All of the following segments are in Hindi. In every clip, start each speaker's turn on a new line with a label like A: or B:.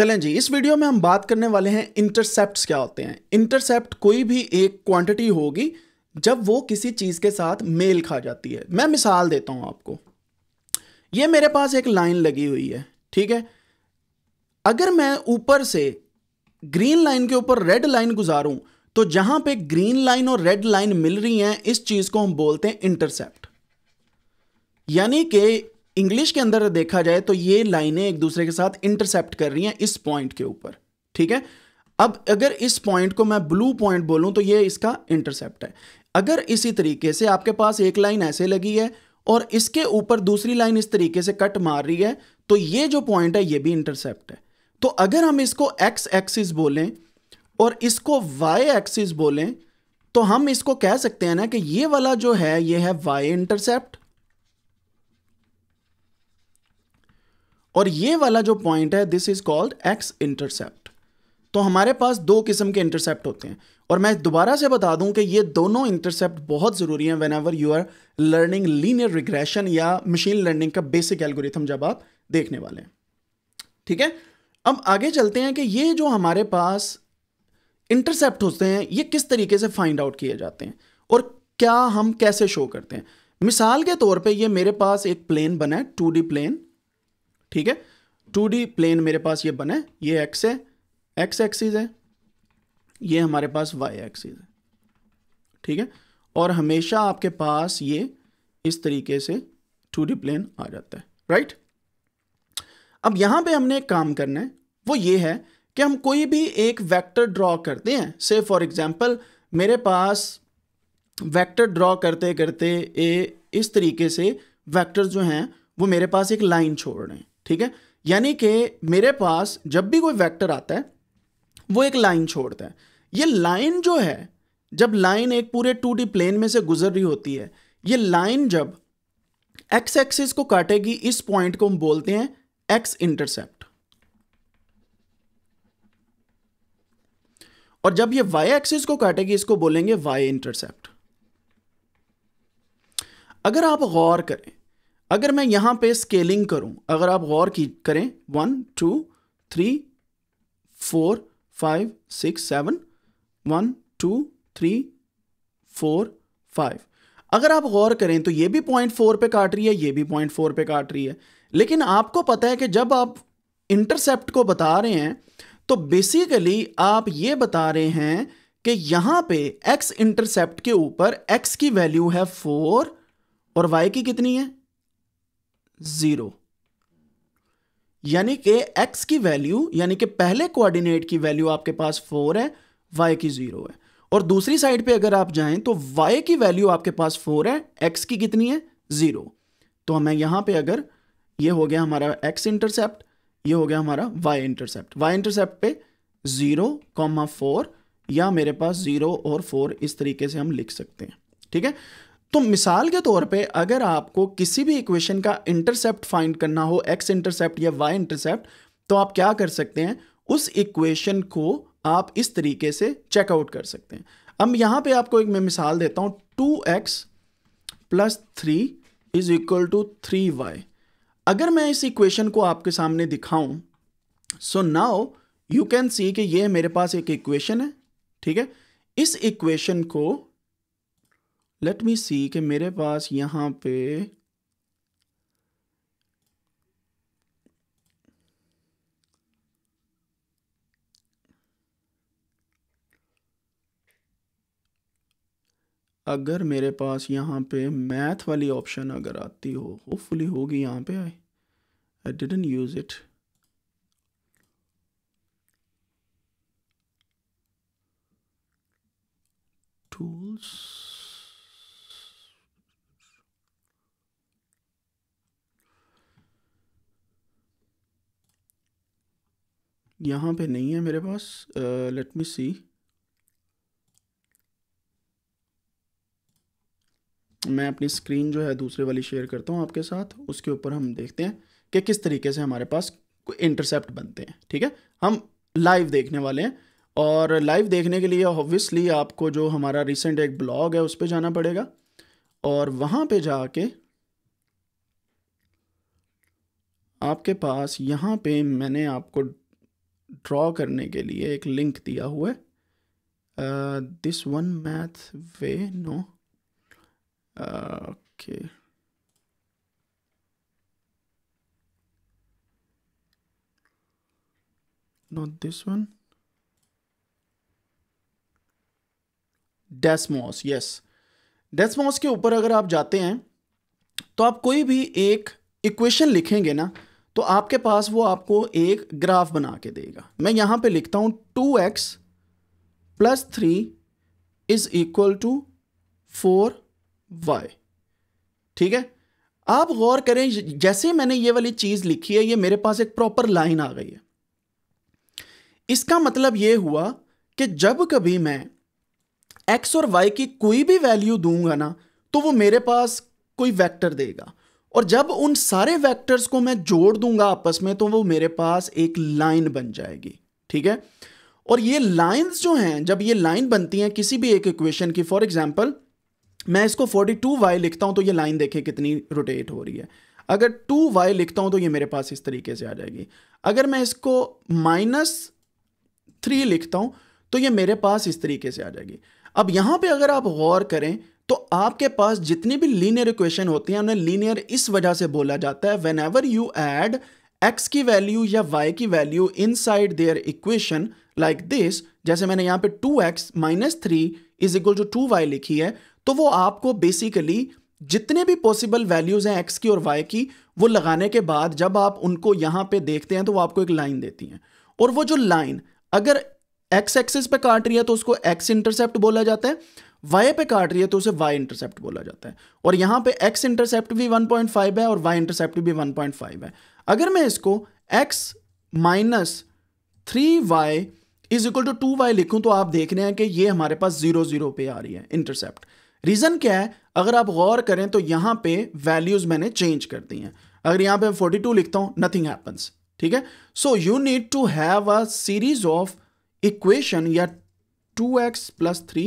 A: चलें जी इस वीडियो में हम बात करने वाले हैं इंटरसेप्ट क्या होते हैं इंटरसेप्ट कोई भी एक क्वांटिटी होगी जब वो किसी चीज़ के साथ मेल खा जाती है मैं मिसाल देता हूं आपको ये मेरे पास एक लाइन लगी हुई है ठीक है अगर मैं ऊपर से ग्रीन लाइन के ऊपर रेड लाइन गुजारूं तो जहां पे ग्रीन लाइन और रेड लाइन मिल रही हैं इस चीज को हम बोलते हैं इंटरसेप्ट यानी कि इंग्लिश के अंदर देखा जाए तो ये लाइनें एक दूसरे के साथ इंटरसेप्ट कर रही हैं इस पॉइंट के ऊपर ठीक है अब अगर इस पॉइंट को मैं ब्लू पॉइंट बोलूं तो ये इसका इंटरसेप्ट है अगर इसी तरीके से आपके पास एक लाइन ऐसे लगी है और इसके ऊपर दूसरी लाइन इस तरीके से कट मार रही है तो ये जो पॉइंट है ये भी इंटरसेप्ट है तो अगर हम इसको एक्स एक्सिस बोलें और इसको वाई एक्सिस बोलें तो हम इसको कह सकते हैं ना कि ये वाला जो है ये है वाई इंटरसेप्ट और ये वाला जो पॉइंट है this is called x intercept तो हमारे पास दो किस्म के इंटरसेप्ट होते हैं और मैं दोबारा से बता दूं कि ये दोनों इंटरसेप्ट बहुत ज़रूरी हैं whenever you are learning linear regression या मशीन लर्निंग का बेसिक एल्गोरिथम जब आप देखने वाले हैं ठीक है अब आगे चलते हैं कि ये जो हमारे पास इंटरसेप्ट होते हैं ये किस तरीके से फाइंड आउट किए जाते हैं और क्या हम कैसे शो करते हैं मिसाल के तौर पे ये मेरे पास एक प्लेन बना है टू प्लेन ठीक है टू डी प्लेन मेरे पास ये बने ये एक्स है एक्स एक्सीज है ये हमारे पास वाई एक्सीज है ठीक है और हमेशा आपके पास ये इस तरीके से टू डी प्लेन आ जाता है राइट अब यहां पे हमने एक काम करना है वो ये है कि हम कोई भी एक वेक्टर ड्रॉ करते हैं से फॉर एग्जांपल मेरे पास वेक्टर ड्रॉ करते करते ए इस तरीके से वेक्टर जो हैं वो मेरे पास एक लाइन छोड़ रहे हैं ठीक है यानी कि मेरे पास जब भी कोई वेक्टर आता है वो एक लाइन छोड़ता है ये लाइन जो है जब लाइन एक पूरे टू डी प्लेन में से गुजर रही होती है ये लाइन जब एक्स एक्सिस को काटेगी इस पॉइंट को हम बोलते हैं एक्स इंटरसेप्ट और जब ये वाई एक्सिस को काटेगी इसको बोलेंगे वाई इंटरसेप्ट अगर आप गौर करें अगर मैं यहाँ पे स्केलिंग करूँ अगर आप गौर की करें one two three four five six seven one two three four five अगर आप गौर करें तो ये भी पॉइंट फोर पे काट रही है ये भी पॉइंट फोर पे काट रही है लेकिन आपको पता है कि जब आप इंटरसेप्ट को बता रहे हैं तो बेसिकली आप ये बता रहे हैं कि यहाँ पे एक्स इंटरसेप्ट के ऊपर एक्स की वैल्यू है फोर और वाई की कितनी है ज़ीरो यानी कि एक्स की वैल्यू यानी कि पहले कोऑर्डिनेट की वैल्यू आपके पास फोर है वाई की ज़ीरो है और दूसरी साइड पे अगर आप जाएं तो वाई की वैल्यू आपके पास फोर है एक्स की कितनी है ज़ीरो तो हमें यहां पे अगर ये हो गया हमारा एक्स इंटरसेप्ट ये हो गया हमारा वाई इंटरसेप्ट वाई इंटरसेप्ट पे ज़ीरो कॉमा फोर या मेरे पास ज़ीरो और फोर इस तरीके से हम लिख सकते हैं ठीक है तो मिसाल के तौर पे अगर आपको किसी भी इक्वेशन का इंटरसेप्ट फाइंड करना हो एक्स इंटरसेप्ट या वाई इंटरसेप्ट तो आप क्या कर सकते हैं उस इक्वेशन को आप इस तरीके से चेकआउट कर सकते हैं अब यहां पे आपको एक मैं मिसाल देता हूं two x plus three is equal to three y अगर मैं इस इक्वेशन को आपके सामने दिखाऊं so now you can see कि ये मेरे पास एक इक्वेशन है ठीक है इस इक्वेशन को लेट मी सी कि मेरे पास यहाँ पे अगर मेरे पास यहाँ पे मैथ वाली ऑप्शन अगर आती हो होपफुली होगी यहाँ पे I I didn't use it tools यहाँ पे नहीं है मेरे पास लेट मी सी मैं अपनी स्क्रीन जो है दूसरे वाली शेयर करता हूँ आपके साथ उसके ऊपर हम देखते हैं कि किस तरीके से हमारे पास इंटरसेप्ट बनते हैं ठीक है हम लाइव देखने वाले हैं और लाइव देखने के लिए ऑब्वियसली आपको जो हमारा रिसेंट एक ब्लॉग है उस पर जाना पड़ेगा और वहाँ पे जाके आपके पास यहाँ पे मैंने आपको ड्रॉ करने के लिए एक लिंक दिया हुआ है this one Mathway no okay not this one Desmos yes Desmos के ऊपर अगर आप जाते हैं तो आप कोई भी एक इक्वेशन लिखेंगे ना तो आपके पास वो आपको एक ग्राफ बना के देगा मैं यहां पे लिखता हूं two x plus three is equal to four y ठीक है आप गौर करें जैसे मैंने ये वाली चीज़ लिखी है ये मेरे पास एक प्रॉपर लाइन आ गई है इसका मतलब ये हुआ कि जब कभी मैं एक्स और वाई की कोई भी वैल्यू दूंगा ना तो वो मेरे पास कोई वेक्टर देगा और जब उन सारे वेक्टर्स को मैं जोड़ दूंगा आपस में तो वो मेरे पास एक लाइन बन जाएगी ठीक है और ये लाइंस जो हैं जब ये लाइन बनती हैं किसी भी एक इक्वेशन की फॉर एग्जांपल मैं इसको 42 वाई लिखता हूं तो ये लाइन देखें कितनी रोटेट हो रही है अगर टू वाई लिखता हूं तो ये मेरे पास इस तरीके से आ जाएगी अगर मैं इसको माइनस थ्री लिखता हूं तो ये मेरे पास इस तरीके से आ जाएगी अब यहां पे अगर आप गौर करें तो आपके पास जितनी भी लीनियर इक्वेशन होती हैं उन्हें लीनियर इस वजह से बोला जाता है whenever you add x की वैल्यू या वाई की value inside their equation like this जैसे मैंने यहाँ पे two x minus three is equal to two y लिखी है तो वो आपको बेसिकली जितने भी पॉसिबल वैल्यूज़ हैं एक्स की और वाई की वो लगाने के बाद जब आप उनको यहाँ पे देखते हैं तो वो आपको एक लाइन देती हैं और वो जो लाइन अगर एक्स एक्सिस पे काट रही है तो उसको एक्स इंटरसेप्ट बोला जाता है वाई पे काट रही है तो उसे वाई इंटरसेप्ट बोला जाता है और यहां पे एक्स इंटरसेप्ट भी 1.5 है और वाई इंटरसेप्ट भी 1.5 है अगर मैं इसको x minus three y is equal to two y लिखूं तो आप देख रहे हैं कि ये हमारे पास जीरो जीरो पे आ रही है इंटरसेप्ट रीज़न क्या है अगर आप गौर करें तो यहां पे वैल्यूज़ मैंने चेंज कर दी हैं अगर यहां पे फोर्टी टू लिखता हूं नथिंग हैपन्स ठीक है so you need to have a series of equation या टू एक्स प्लस थ्री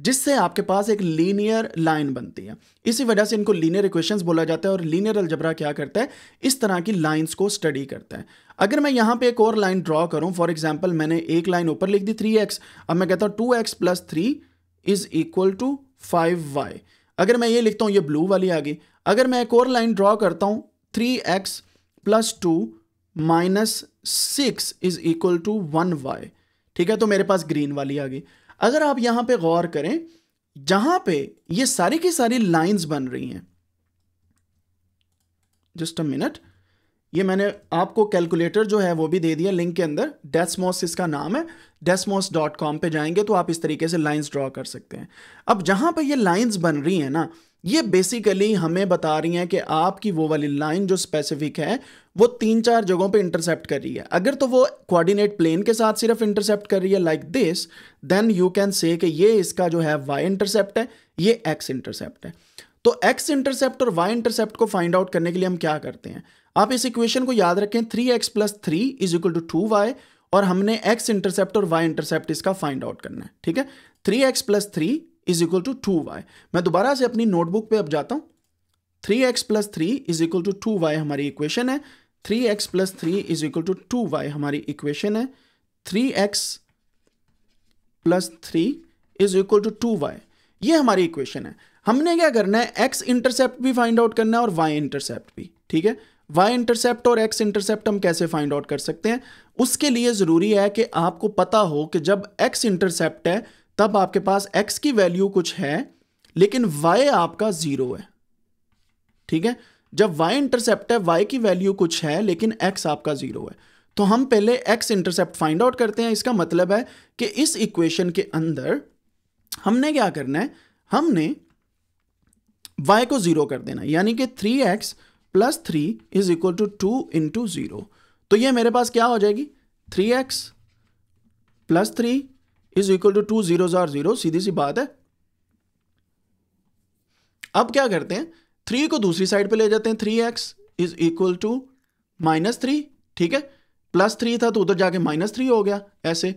A: जिससे आपके पास एक लीनियर लाइन बनती है इसी वजह से इनको लीनियर इक्वेशंस बोला जाता है और लीनियर अलजबरा क्या करता है इस तरह की लाइंस को स्टडी करता है अगर मैं यहाँ पे एक और लाइन ड्रॉ करूँ फॉर एग्जाम्पल मैंने एक लाइन ऊपर लिख दी थ्री एक्स अब मैं कहता हूँ two x plus three is equal to five y अगर मैं ये लिखता हूँ ये ब्लू वाली आ गई अगर मैं एक और लाइन ड्रॉ करता हूँ three x plus two minus six is equal to one y ठीक है तो मेरे पास ग्रीन वाली आ गई अगर आप यहां पे गौर करें जहां पे ये सारी की सारी लाइंस बन रही हैं जस्ट अ मिनट ये मैंने आपको कैलकुलेटर जो है वो भी दे दिया लिंक के अंदर डेस्मोस इसका नाम है डेस्मोस डॉट कॉम पर जाएंगे तो आप इस तरीके से लाइन्स ड्रॉ कर सकते हैं अब जहाँ पर ये लाइन्स बन रही हैं ना ये बेसिकली हमें बता रही हैं कि आपकी वो वाली लाइन जो स्पेसिफिक है वो तीन चार जगहों पे इंटरसेप्ट कर रही है अगर तो वो कोऑर्डिनेट प्लेन के साथ सिर्फ इंटरसेप्ट कर रही है like this then you can say कि ये इसका जो है वाई इंटरसेप्ट है ये एक्स इंटरसेप्ट है तो एक्स इंटरसेप्ट और वाई इंटरसेप्ट को फाइंड आउट करने के लिए हम क्या करते हैं आप इस इक्वेशन को याद रखें three x plus three is equal to two y और हमने एक्स इंटरसेप्ट और वाई इंटरसेप्ट इसका फाइंड आउट करना है ठीक है three x plus three is equal to two y मैं दोबारा से अपनी नोटबुक पे अब जाता हूं three x plus three is equal to two y हमारी इक्वेशन है three x plus three is equal to two y हमारी इक्वेशन है three x plus three is equal to two y ये हमारी इक्वेशन है हमने क्या करना है एक्स इंटरसेप्ट भी फाइंड आउट करना है और वाई इंटरसेप्ट भी ठीक है वाई इंटरसेप्ट और एक्स इंटरसेप्ट हम कैसे फाइंड आउट कर सकते हैं उसके लिए ज़रूरी है कि आपको पता हो कि जब एक्स इंटरसेप्ट है तब आपके पास एक्स की वैल्यू कुछ है लेकिन वाई आपका ज़ीरो है ठीक है जब वाई इंटरसेप्ट है वाई की वैल्यू कुछ है लेकिन एक्स आपका ज़ीरो है तो हम पहले एक्स इंटरसेप्ट फाइंड आउट करते हैं इसका मतलब है कि इस इक्वेशन के अंदर हमने क्या करना है हमने वाई को ज़ीरो कर देना यानी कि three x plus three is equal to two into zero तो ये मेरे पास क्या हो जाएगी three x plus three is equal to two zero ज़ार ज़ीरो सीधी सी बात है अब क्या करते हैं थ्री को दूसरी साइड पे ले जाते हैं three x is equal to minus three ठीक है प्लस थ्री था तो उधर जाके माइनस थ्री हो गया ऐसे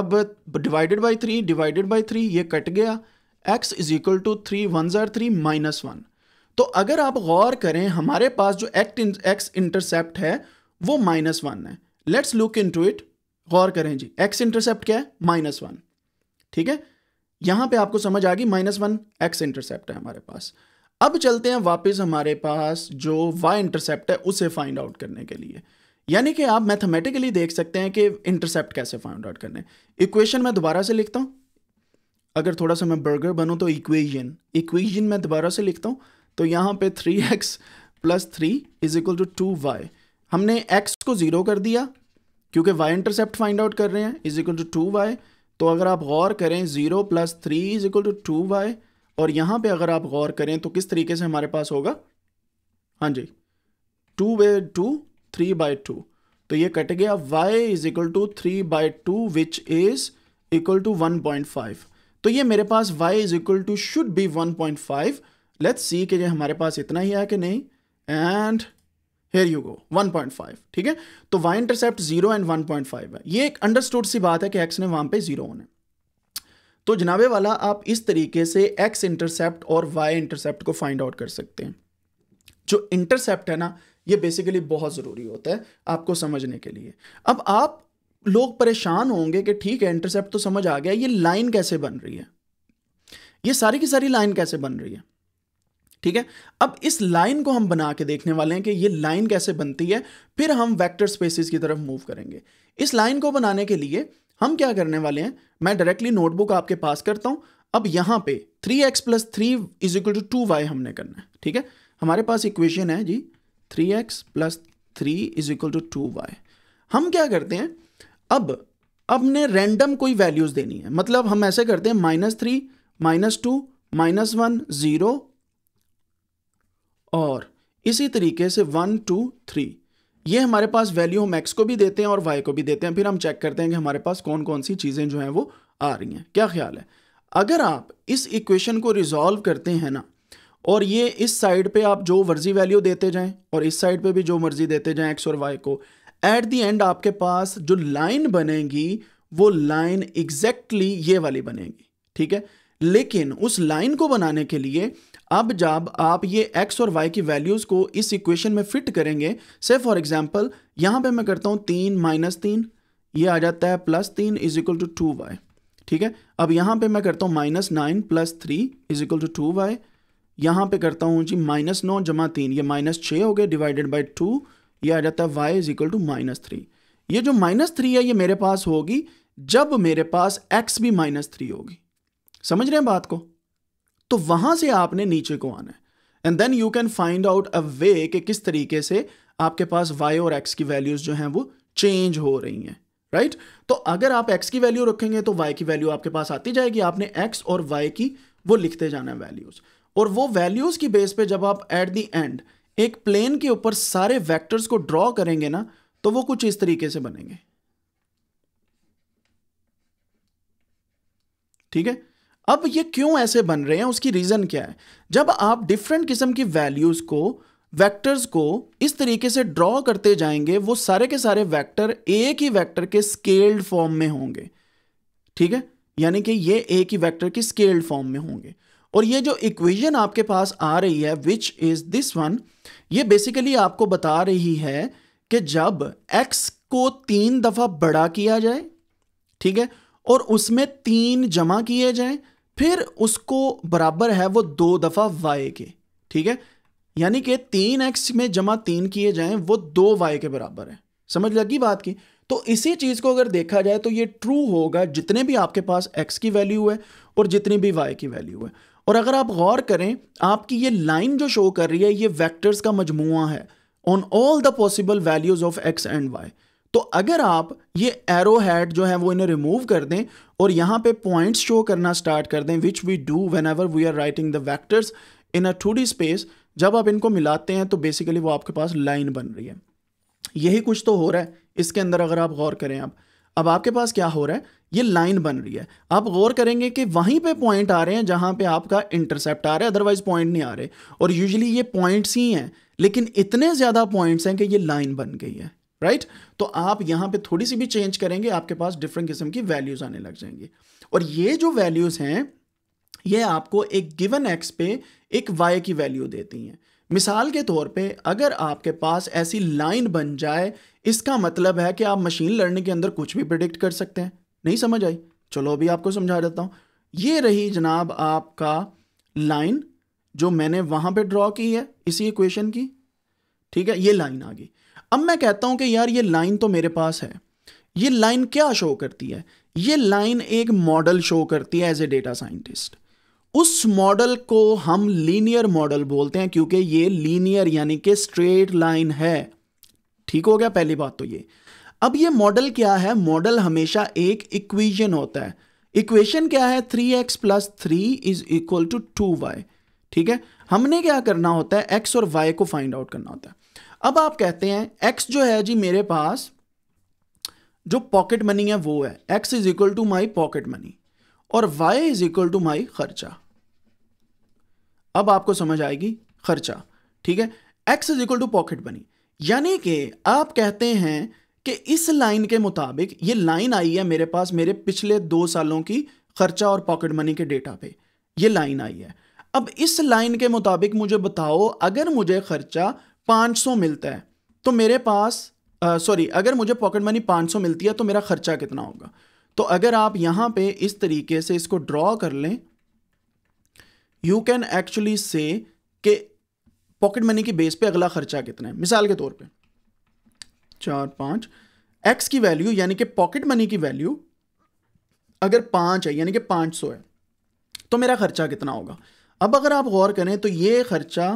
A: अब divided by three divided by three ये कट गया x is equal to three one ज़ार थ्री माइनस वन तो अगर आप गौर करें हमारे पास जो एक्ट एक्स इंटरसेप्ट है वो माइनस वन है let's look into it गौर करें जी एक्स इंटरसेप्ट क्या है माइनस वन ठीक है यहां पे आपको समझ आ गई माइनस वन एक्स इंटरसेप्ट है हमारे पास अब चलते हैं वापस हमारे पास जो वाई इंटरसेप्ट है उसे फाइंड आउट करने के लिए यानी कि आप मैथमेटिकली देख सकते हैं कि इंटरसेप्ट कैसे फाइंड आउट करने इक्वेशन मैं दोबारा से लिखता हूं अगर थोड़ा सा मैं बर्गर बनू तो इक्वेजन इक्वेजन मैं दोबारा से लिखता हूं तो यहाँ पे three x plus three is equal to two y हमने एक्स को ज़ीरो कर दिया क्योंकि वाई इंटरसेप्ट फाइंड आउट कर रहे हैं is equal to two y तो अगर आप गौर करें zero plus three is equal to two y और यहाँ पे अगर आप गौर करें तो किस तरीके से हमारे पास होगा हाँ जी two by two three by two तो ये कट गया y is equal to three by two which is equal to one point five तो ये मेरे पास y is equal to should be one point five let's see कि हमारे पास इतना ही है कि नहीं एंड हेयर यू गो 1.5 ठीक है तो वाई इंटरसेप्ट जीरो एंड 1.5 है ये एक अंडरस्टूड सी बात है कि एक्स ने वहां पे जीरो होने तो जनाबे वाला आप इस तरीके से एक्स इंटरसेप्ट और वाई इंटरसेप्ट को फाइंड आउट कर सकते हैं जो इंटरसेप्ट है ना ये बेसिकली बहुत ज़रूरी होता है आपको समझने के लिए अब आप लोग परेशान होंगे कि ठीक है इंटरसेप्ट तो समझ आ गया ये लाइन कैसे बन रही है ये सारी की सारी लाइन कैसे बन रही है ठीक है अब इस लाइन को हम बना के देखने वाले हैं कि ये लाइन कैसे बनती है फिर हम वेक्टर स्पेसिस की तरफ मूव करेंगे इस लाइन को बनाने के लिए हम क्या करने वाले हैं मैं डायरेक्टली नोटबुक आपके पास करता हूं अब यहां पे 3x x plus three is equal to two y हमने करना है ठीक है हमारे पास इक्वेशन है जी 3x x plus three is equal to two y हम क्या करते हैं अब अपने रैंडम कोई वैल्यूज देनी है मतलब हम ऐसे करते हैं minus three minus two minus one zero और इसी तरीके से वन टू थ्री ये हमारे पास वैल्यू हम एक्स को भी देते हैं और वाई को भी देते हैं फिर हम चेक करते हैं कि हमारे पास कौन कौन सी चीज़ें जो हैं वो आ रही हैं क्या ख्याल है अगर आप इस इक्वेशन को रिजॉल्व करते हैं ना और ये इस साइड पे आप जो मर्जी वैल्यू देते जाएं और इस साइड पे भी जो मर्जी देते जाएं एक्स और वाई को एट दी एंड आपके पास जो लाइन बनेगी वो लाइन एग्जैक्टली exactly ये वाली बनेगी ठीक है लेकिन उस लाइन को बनाने के लिए अब जब आप ये एक्स और वाई की वैल्यूज़ को इस इक्वेशन में फिट करेंगे से फॉर एग्जाम्पल यहां पे मैं करता हूँ तीन माइनस तीन ये आ जाता है प्लस तीन is equal to two y ठीक है अब यहां पे मैं करता हूँ minus nine plus three is equal to two y यहां पे करता हूँ जी माइनस नौ जमा तीन ये माइनस छः हो गए डिवाइडेड बाई टू ये आ जाता है y is equal to minus three ये जो माइनस थ्री है ये मेरे पास होगी जब मेरे पास एक्स भी माइनस थ्री होगी समझ रहे हैं बात को तो वहां से आपने नीचे को आना है and then you can find out a way कि किस तरीके से आपके पास वाई और एक्स की वैल्यूज जो हैं वो चेंज हो रही हैं राइट right? तो अगर आप एक्स की वैल्यू रखेंगे तो वाई की वैल्यू आपके पास आती जाएगी आपने एक्स और वाई की वो लिखते जाना है वैल्यूज और वो वैल्यूज की बेस पे जब आप एट दी एंड एक प्लेन के ऊपर सारे वैक्टर्स को ड्रॉ करेंगे ना तो वो कुछ इस तरीके से बनेंगे ठीक है अब ये क्यों ऐसे बन रहे हैं उसकी रीज़न क्या है जब आप डिफरेंट किस्म की वैल्यूज़ को वेक्टर्स को इस तरीके से ड्रॉ करते जाएंगे वो सारे के सारे वेक्टर एक ही वेक्टर के स्केल्ड फॉर्म में होंगे ठीक है यानी कि ये एक ही वेक्टर की स्केल्ड फॉर्म में होंगे और ये जो इक्वेशन आपके पास आ रही है विच इज़ दिस वन ये बेसिकली आपको बता रही है कि जब x को तीन दफ़ा बड़ा किया जाए ठीक है और उसमें तीन जमा किए जाए फिर उसको बराबर है वो दो दफ़ा वाई के ठीक है यानी कि तीन एक्स में जमा तीन किए जाएं वो दो वाई के बराबर है समझ लगी बात की तो इसी चीज़ को अगर देखा जाए तो ये ट्रू होगा जितने भी आपके पास एक्स की वैल्यू है और जितनी भी वाई की वैल्यू है और अगर आप गौर करें आपकी ये लाइन जो शो कर रही है ये वैक्टर्स का मजमुआ है on all the possible values of x and y तो अगर आप ये एरो हैड जो है वो इन्हें रिमूव कर दें और यहाँ पे पॉइंट्स शो करना स्टार्ट कर दें which we do whenever we are writing the vectors in a two space जब आप इनको मिलाते हैं तो बेसिकली वो आपके पास लाइन बन रही है यही कुछ तो हो रहा है इसके अंदर अगर आप गौर करें आप अब आपके पास क्या हो रहा है ये लाइन बन रही है आप गौर करेंगे कि वहीं पे पॉइंट आ रहे हैं जहाँ पे आपका इंटरसेप्ट आ रहा है अदरवाइज पॉइंट नहीं आ रहे और यूजली ये पॉइंट्स ही हैं लेकिन इतने ज़्यादा पॉइंट्स हैं कि ये लाइन बन गई है राइट right? तो आप यहां पे थोड़ी सी भी चेंज करेंगे आपके पास डिफरेंट किस्म की वैल्यूज आने लग जाएंगी और ये जो वैल्यूज हैं ये आपको एक गिवन एक्स पे एक वाई की वैल्यू देती हैं मिसाल के तौर पे अगर आपके पास ऐसी लाइन बन जाए इसका मतलब है कि आप मशीन लर्निंग के अंदर कुछ भी प्रिडिक्ट कर सकते हैं नहीं समझ आई चलो अभी आपको समझा देता हूँ ये रही जनाब आपका लाइन जो मैंने वहां पे ड्रॉ की है इसी इक्वेशन की ठीक है ये लाइन आ गई अब मैं कहता हूं कि यार ये लाइन तो मेरे पास है ये लाइन क्या शो करती है ये लाइन एक मॉडल शो करती है एज ए डेटा साइंटिस्ट उस मॉडल को हम लीनियर मॉडल बोलते हैं क्योंकि ये लीनियर यानी कि स्ट्रेट लाइन है ठीक हो गया पहली बात तो ये अब ये मॉडल क्या है मॉडल हमेशा एक इक्वेशन होता है इक्वेशन क्या है three x plus three is equal to two y ठीक है हमने क्या करना होता है एक्स और वाई को फाइंड आउट करना होता है अब आप कहते हैं एक्स जो है जी मेरे पास जो पॉकेट मनी है वो है x is equal to my pocket money और y is equal to my खर्चा अब आपको समझ आएगी खर्चा ठीक है x is equal to pocket money यानी कि आप कहते हैं कि इस लाइन के मुताबिक ये लाइन आई है मेरे पास मेरे पिछले दो सालों की खर्चा और पॉकेट मनी के डेटा पे ये लाइन आई है अब इस लाइन के मुताबिक मुझे बताओ अगर मुझे खर्चा 500 मिलता है तो मेरे पास सॉरी अगर मुझे पॉकेट मनी 500 मिलती है तो मेरा खर्चा कितना होगा तो अगर आप यहाँ पे इस तरीके से इसको ड्रॉ कर लें यू कैन एक्चुअली से कि पॉकेट मनी की बेस पे अगला खर्चा कितना है मिसाल के तौर पे चार पाँच एक्स की वैल्यू यानी कि पॉकेट मनी की वैल्यू अगर पाँच है यानी कि पाँच सौ है तो मेरा खर्चा कितना होगा अब अगर आप गौर करें तो ये खर्चा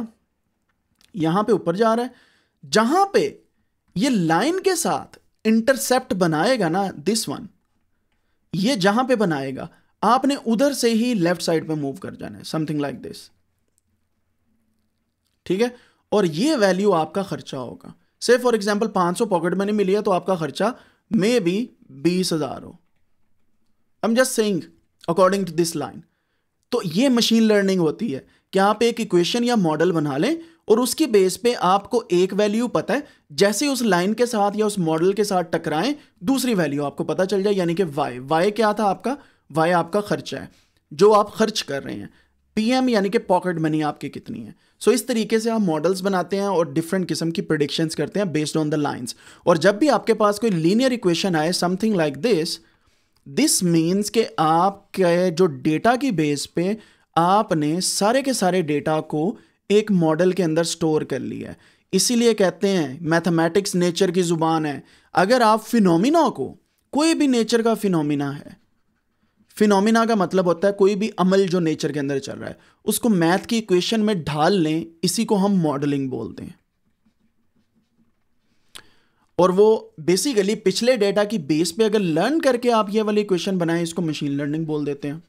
A: यहां पे ऊपर जा रहा है जहां पे ये लाइन के साथ इंटरसेप्ट बनाएगा ना दिस वन ये जहां पे बनाएगा आपने उधर से ही लेफ्ट साइड पे मूव कर जाना है समथिंग लाइक दिस ठीक है और ये वैल्यू आपका खर्चा होगा से फॉर एग्जाम्पल 500 पॉकेट मनी मिली है तो आपका खर्चा मे बी बीस हजार हो I am just saying according to this line तो ये मशीन लर्निंग होती है कि आप एक इक्वेशन या मॉडल बना लें और उसकी बेस पे आपको एक वैल्यू पता है जैसे उस लाइन के साथ या उस मॉडल के साथ टकराएं दूसरी वैल्यू आपको पता चल जाए यानी कि वाई वाई क्या था आपका वाई आपका खर्चा है जो आप खर्च कर रहे हैं पीएम यानी कि पॉकेट मनी आपकी कितनी है सो so, इस तरीके से आप मॉडल्स बनाते हैं और डिफरेंट किस्म की प्रोडिक्शंस करते हैं बेस्ड ऑन द लाइंस और जब भी आपके पास कोई लीनियर इक्वेशन आए something like this this means के आपके जो डेटा की बेस पे आपने सारे के सारे डेटा को एक मॉडल के अंदर स्टोर कर लिया है इसीलिए कहते हैं मैथमेटिक्स नेचर की ज़ुबान है अगर आप फिनोमिना को कोई भी नेचर का फिनोमिना है फिनोमिना का मतलब होता है कोई भी अमल जो नेचर के अंदर चल रहा है उसको मैथ की इक्वेशन में ढाल लें इसी को हम मॉडलिंग बोलते हैं और वो बेसिकली पिछले डेटा की बेस पे अगर लर्न करके आप ये वाली इक्वेशन बनाएं इसको मशीन लर्निंग बोल देते हैं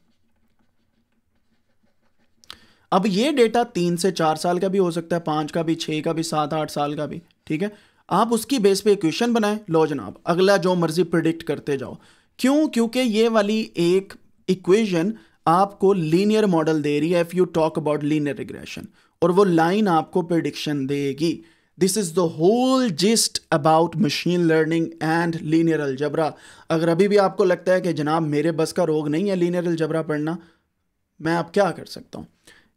A: अब ये डेटा तीन से चार साल का भी हो सकता है पाँच का भी छः का भी सात आठ साल का भी ठीक है आप उसकी बेस पे इक्वेशन बनाएं लो जनाब अगला जो मर्जी प्रिडिक्ट करते जाओ क्यों क्योंकि ये वाली एक इक्वेशन आपको लीनियर मॉडल दे रही है if you talk about linear regression और वो लाइन आपको प्रिडिक्शन देगी this is the whole gist about machine learning and linear algebra अगर अभी भी आपको लगता है कि जनाब मेरे बस का रोग नहीं है लीनियर अलजबरा पढ़ना मैं आप क्या कर सकता हूँ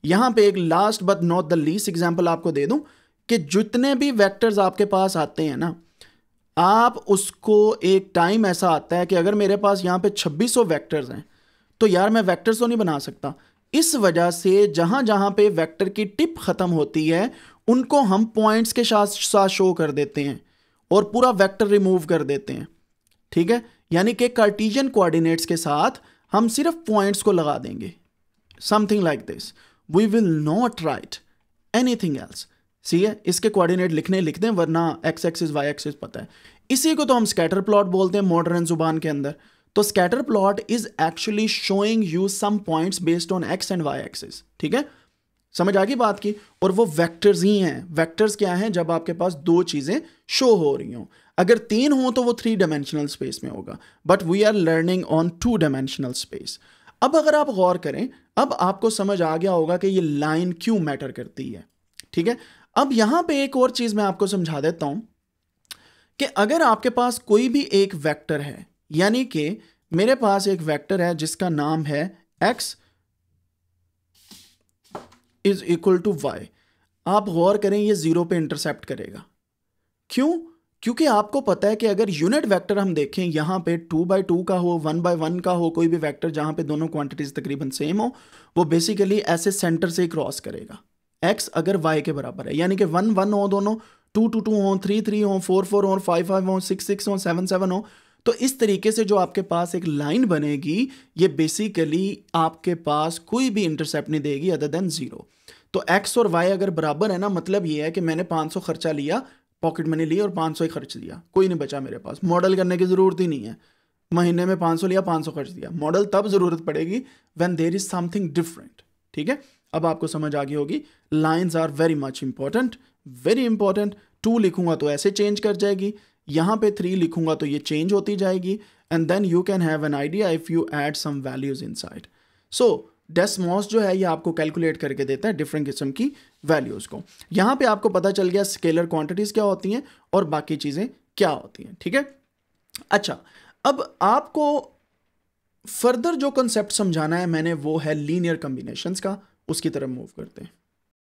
A: यहां पे एक last but not the least example आपको दे दूं कि जितने भी वेक्टर्स आपके पास आते हैं ना आप उसको एक टाइम ऐसा आता है कि अगर मेरे पास यहां पे 2600 वेक्टर्स हैं तो यार मैं वेक्टर्स तो नहीं बना सकता इस वजह से जहां जहां पे वेक्टर की टिप ख़त्म होती है उनको हम पॉइंट्स के साथ साथ शो कर देते हैं और पूरा वेक्टर रिमूव कर देते हैं ठीक है यानी कि कार्टीजन कोऑर्डिनेट्स के साथ हम सिर्फ पॉइंट्स को लगा देंगे something like this we will not write anything else सी है इसके कोऑर्डिनेट लिखने लिख दें वरना एक्स एक्सिस वाई एक्सिस पता है इसी को तो हम स्कैटर प्लॉट बोलते हैं मॉडर्न जुबान के अंदर तो scatter plot is actually showing you some points based on X and Y axis ठीक है समझ आ गई बात की और वो वेक्टर्स ही हैं वेक्टर्स क्या हैं जब आपके पास दो चीज़ें शो हो रही हों अगर तीन हो तो वो थ्री डायमेंशनल स्पेस में होगा but we are learning on two dimensional space अब अगर आप गौर करें अब आपको समझ आ गया होगा कि ये लाइन क्यों मैटर करती है ठीक है अब यहां पे एक और चीज मैं आपको समझा देता हूं कि अगर आपके पास कोई भी एक वेक्टर है यानी कि मेरे पास एक वेक्टर है जिसका नाम है x is equal to Y आप गौर करें ये जीरो पे इंटरसेप्ट करेगा क्यों क्योंकि आपको पता है कि अगर यूनिट वेक्टर हम देखें यहाँ पे टू बाई टू का हो वन बाई वन का हो कोई भी वेक्टर जहाँ पे दोनों क्वांटिटीज तकरीबन सेम हो वो बेसिकली ऐसे सेंटर से ही क्रॉस करेगा एक्स अगर वाई के बराबर है यानी कि वन वन हो दोनों टू टू टू हो थ्री थ्री हो फोर फोर हो फाइव फाइव हो सिक्स सिक्स हो सेवन सेवन हो तो इस तरीके से जो आपके पास एक लाइन बनेगी ये बेसिकली आपके पास कोई भी इंटरसेप्ट नहीं देगी अदर देन ज़ीरो तो एक्स और वाई अगर बराबर है ना मतलब ये है कि मैंने 500 खर्चा लिया पॉकेट मनी ली और पाँच सौ ही खर्च दिया कोई नहीं बचा मेरे पास मॉडल करने की ज़रूरत ही नहीं है महीने में पाँच सौ लिया पाँच सौ खर्च दिया मॉडल तब ज़रूरत पड़ेगी when there is something different ठीक है अब आपको समझ आ गई होगी lines are very much important very important too लिखूंगा तो ऐसे चेंज कर जाएगी यहाँ पे थ्री लिखूंगा तो ये चेंज होती जाएगी and then you can have an idea if you add some values inside so Desmos जो है ये आपको कैलकुलेट करके देता है डिफरेंट किस्म की वैल्यूज़ को यहाँ पे आपको पता चल गया स्केलर क्वांटिटीज़ क्या होती हैं और बाकी चीज़ें क्या होती हैं ठीक है अच्छा अब आपको फर्दर जो कंसेप्ट समझाना है मैंने वो है लीनियर कम्बिनेशंस का उसकी तरफ मूव करते हैं